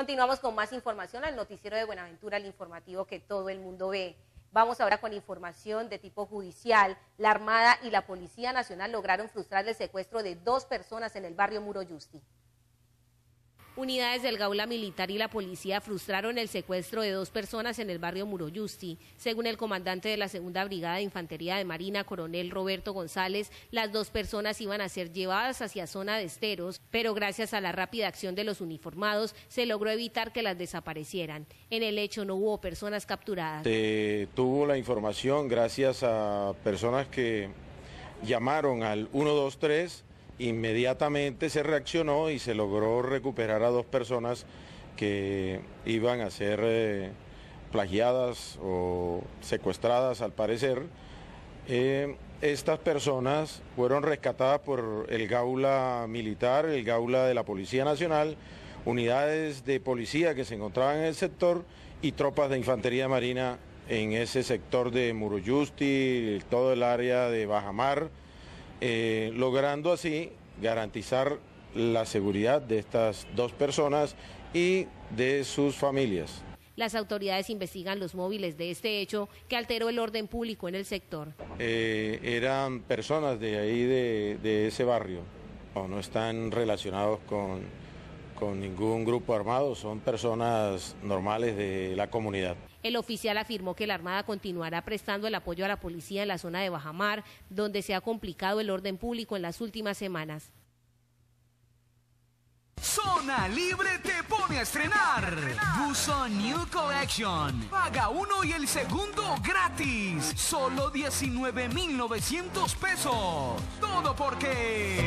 Continuamos con más información al noticiero de Buenaventura, el informativo que todo el mundo ve. Vamos ahora con información de tipo judicial. La Armada y la Policía Nacional lograron frustrar el secuestro de dos personas en el barrio Muro Justi. Unidades del Gaula Militar y la policía frustraron el secuestro de dos personas en el barrio Muroyusti. Según el comandante de la Segunda Brigada de Infantería de Marina, coronel Roberto González, las dos personas iban a ser llevadas hacia zona de esteros, pero gracias a la rápida acción de los uniformados se logró evitar que las desaparecieran. En el hecho no hubo personas capturadas. Se tuvo la información gracias a personas que llamaron al 123 Inmediatamente se reaccionó y se logró recuperar a dos personas que iban a ser eh, plagiadas o secuestradas al parecer. Eh, estas personas fueron rescatadas por el Gaula Militar, el Gaula de la Policía Nacional, unidades de policía que se encontraban en el sector y tropas de Infantería Marina en ese sector de Muroyusti, todo el área de Bajamar. Eh, logrando así garantizar la seguridad de estas dos personas y de sus familias. Las autoridades investigan los móviles de este hecho que alteró el orden público en el sector. Eh, eran personas de ahí, de ese barrio, o no están relacionados con con ningún grupo armado, son personas normales de la comunidad. El oficial afirmó que la Armada continuará prestando el apoyo a la policía en la zona de Bajamar, donde se ha complicado el orden público en las últimas semanas. Zona Libre te pone a estrenar. Buso New Collection. Paga uno y el segundo gratis. Solo 19,900 pesos. Todo porque.